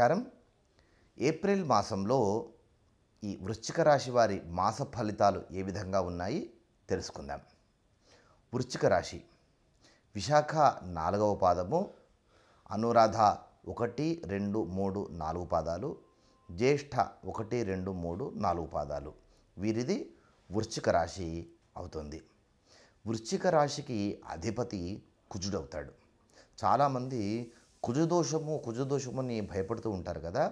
నమస్కారం ఏప్రిల్ మాసంలో ఈ వృశ్చిక రాశి వారి మాస ఫలితాలు ఏ విధంగా ఉన్నాయి తెలుసుకుందాం వృశ్చిక రాశి విశాఖ నాలుగవ పాదము అనురాధ ఒకటి రెండు మూడు నాలుగు పాదాలు జ్యేష్ఠ ఒకటి రెండు మూడు నాలుగు పాదాలు వీరిది వృశ్చిక రాశి అవుతుంది వృశ్చిక రాశికి అధిపతి కుజుడవుతాడు చాలామంది కుజదోషము కుజదోషమని భయపడుతూ ఉంటారు కదా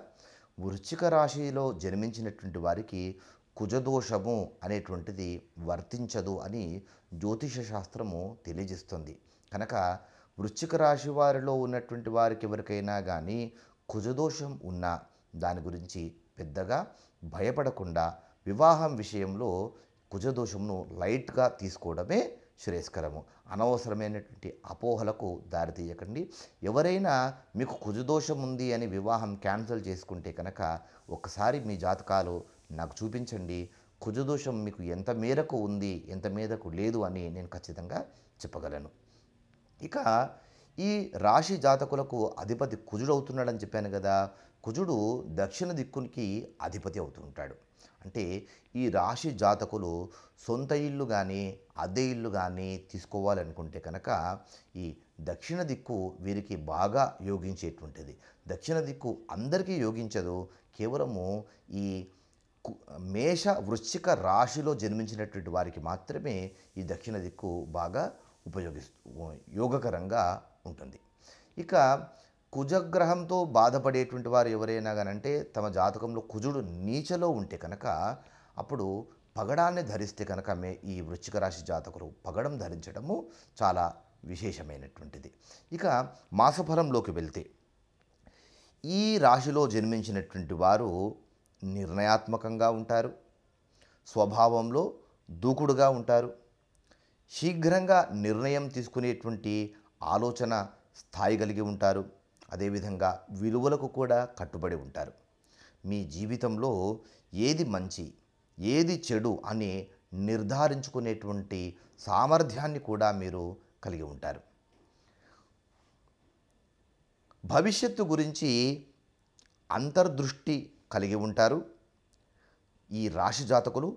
వృశ్చిక రాశిలో జన్మించినటువంటి వారికి కుజదోషము అనేటువంటిది వర్తించదు అని జ్యోతిష శాస్త్రము తెలియజేస్తుంది కనుక వృశ్చిక రాశి వారిలో ఉన్నటువంటి వారికి ఎవరికైనా కానీ కుజదోషం ఉన్నా దాని గురించి పెద్దగా భయపడకుండా వివాహం విషయంలో కుజదోషంను లైట్గా తీసుకోవడమే శ్రేయస్కరము అనవసరమైనటువంటి అపోహలకు దారితీయకండి ఎవరైనా మీకు కుజదోషం ఉంది అని వివాహం క్యాన్సిల్ చేసుకుంటే కనుక ఒకసారి మీ జాతకాలు నాకు చూపించండి కుజదోషం మీకు ఎంత మేరకు ఉంది ఎంత మేరకు లేదు అని నేను ఖచ్చితంగా చెప్పగలను ఇక ఈ రాశి జాతకులకు అధిపతి కుజుడు అవుతున్నాడని చెప్పాను కదా కుజుడు దక్షిణ దిక్కునికి అధిపతి అవుతుంటాడు అంటే ఈ రాశి జాతకులు సొంత ఇల్లు కానీ అద్దె ఇల్లు కానీ తీసుకోవాలనుకుంటే కనుక ఈ దక్షిణ దిక్కు వీరికి బాగా యోగించేటువంటిది దక్షిణ దిక్కు అందరికీ యోగించదు కేవలము ఈ మేష వృశ్చిక రాశిలో జన్మించినటువంటి వారికి మాత్రమే ఈ దక్షిణ దిక్కు బాగా ఉపయోగిస్తూ యోగకరంగా ఉంటుంది ఇక కుజగ్రహంతో బాధపడేటువంటి వారు ఎవరైనా కానంటే తమ జాతకంలో కుజుడు నీచలో ఉంటే కనుక అప్పుడు పగడాన్ని ధరిస్తే కనుక మే ఈ వృశ్చిక రాశి జాతకులు పగడం ధరించడము చాలా విశేషమైనటువంటిది ఇక మాసఫలంలోకి వెళ్తే ఈ రాశిలో జన్మించినటువంటి వారు నిర్ణయాత్మకంగా ఉంటారు స్వభావంలో దూకుడుగా ఉంటారు శీఘ్రంగా నిర్ణయం తీసుకునేటువంటి ఆలోచన స్థాయి కలిగి ఉంటారు అదేవిధంగా విలువలకు కూడా కట్టుబడి ఉంటారు మీ జీవితంలో ఏది మంచి ఏది చెడు అని నిర్ధారించుకునేటువంటి సామర్థ్యాన్ని కూడా మీరు కలిగి ఉంటారు భవిష్యత్తు గురించి అంతర్దృష్టి కలిగి ఉంటారు ఈ రాశి జాతకులు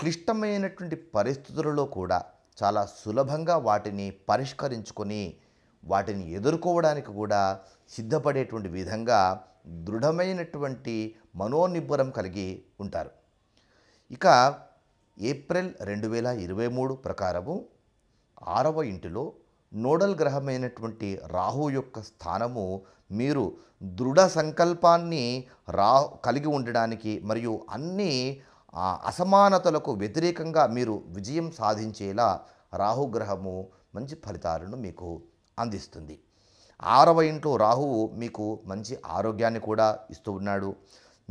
క్లిష్టమైనటువంటి పరిస్థితులలో కూడా చాలా సులభంగా వాటిని పరిష్కరించుకొని వాటిని ఎదుర్కోవడానికి కూడా సిద్ధపడేటువంటి విధంగా దృఢమైనటువంటి మనోనిబ్బరం కలిగి ఉంటారు ఇక ఏప్రిల్ రెండు వేల ఇరవై మూడు ప్రకారము ఆరవ ఇంటిలో నోడల్ గ్రహమైనటువంటి రాహు యొక్క స్థానము మీరు దృఢ సంకల్పాన్ని రా కలిగి ఉండడానికి మరియు అన్ని అసమానతలకు వ్యతిరేకంగా మీరు విజయం సాధించేలా రాహుగ్రహము మంచి ఫలితాలను మీకు అందిస్తుంది ఆరవ ఇంట్లో రాహువు మీకు మంచి ఆరోగ్యాన్ని కూడా ఇస్తూ ఉన్నాడు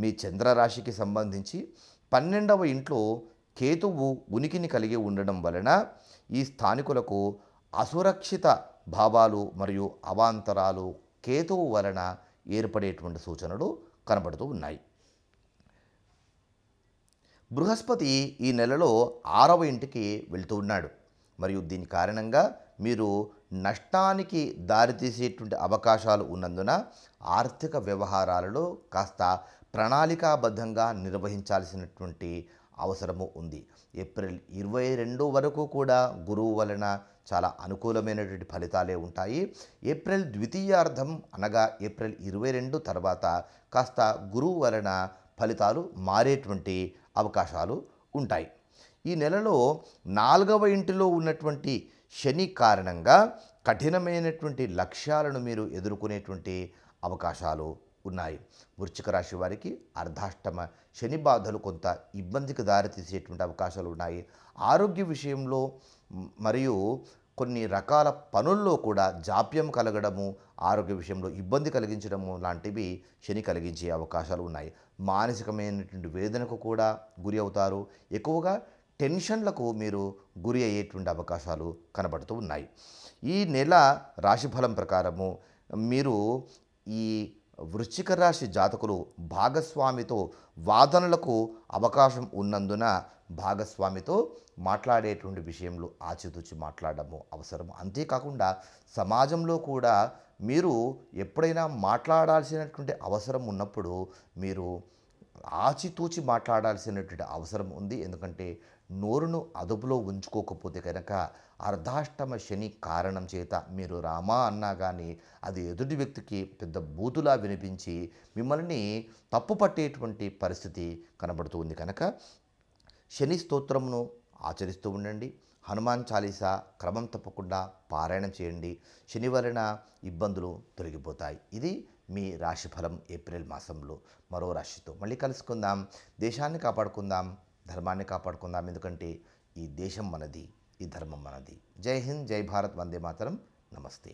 మీ చంద్రరాశికి సంబంధించి పన్నెండవ ఇంట్లో కేతువు ఉనికిని కలిగి ఉండడం వలన ఈ స్థానికులకు అసురక్షిత భావాలు మరియు అవాంతరాలు కేతువు వలన ఏర్పడేటువంటి సూచనలు కనబడుతూ ఉన్నాయి బృహస్పతి ఈ నెలలో ఆరవ ఇంటికి వెళ్తూ ఉన్నాడు మరియు దీని కారణంగా మీరు నష్టానికి దారితీసేటువంటి అవకాశాలు ఉన్నందున ఆర్థిక వ్యవహారాలలో కాస్త ప్రణాళికాబద్ధంగా నిర్వహించాల్సినటువంటి అవసరము ఉంది ఏప్రిల్ ఇరవై రెండు వరకు కూడా గురువు వలన చాలా అనుకూలమైనటువంటి ఫలితాలే ఉంటాయి ఏప్రిల్ ద్వితీయార్థం అనగా ఏప్రిల్ ఇరవై రెండు తర్వాత కాస్త గురువు వలన ఫలితాలు మారేటువంటి అవకాశాలు ఉంటాయి ఈ నెలలో నాలుగవ ఇంటిలో ఉన్నటువంటి శని కారణంగా కఠినమైనటువంటి లక్ష్యాలను మీరు ఎదుర్కొనేటువంటి అవకాశాలు ఉన్నాయి వృశ్చిక రాశి వారికి అర్ధాష్టమ శని బాధలు కొంత ఇబ్బందికి దారితీసేటువంటి అవకాశాలు ఉన్నాయి ఆరోగ్య విషయంలో మరియు కొన్ని రకాల పనుల్లో కూడా జాప్యం కలగడము ఆరోగ్య విషయంలో ఇబ్బంది కలిగించడము లాంటివి శని కలిగించే అవకాశాలు ఉన్నాయి మానసికమైనటువంటి వేదనకు కూడా గురి అవుతారు ఎక్కువగా టెన్షన్లకు మీరు గురి అయ్యేటువంటి అవకాశాలు కనబడుతూ ఉన్నాయి ఈ నెల రాశిఫలం ప్రకారము మీరు ఈ వృశ్చిక రాశి జాతకులు భాగస్వామితో వాదనలకు అవకాశం ఉన్నందున భాగస్వామితో మాట్లాడేటువంటి విషయంలో ఆచితూచి మాట్లాడము అవసరము అంతేకాకుండా సమాజంలో కూడా మీరు ఎప్పుడైనా మాట్లాడాల్సినటువంటి అవసరం ఉన్నప్పుడు మీరు ఆచితూచి మాట్లాడాల్సినటువంటి అవసరం ఉంది ఎందుకంటే నోరును అదుపులో ఉంచుకోకపోతే కనుక అర్ధాష్టమ శని కారణం చేత మీరు రామా అన్నా కానీ అది ఎదుటి వ్యక్తికి పెద్ద బూతులా వినిపించి మిమ్మల్ని తప్పు పట్టేటువంటి పరిస్థితి కనబడుతూ ఉంది కనుక శని స్తోత్రమును ఆచరిస్తూ ఉండండి హనుమాన్ చాలీసా క్రమం తప్పకుండా పారాయణం చేయండి శని వలన ఇబ్బందులు తొలగిపోతాయి ఇది మీ రాశిఫలం ఏప్రిల్ మాసంలో మరో రాశితో మళ్ళీ కలుసుకుందాం దేశాన్ని కాపాడుకుందాం ధర్మాన్ని కాపాడుకుందాం ఎందుకంటే ఈ దేశం మనది ఈ ధర్మం మనది జై హింద్ జై భారత్ వందే మాతరం నమస్తే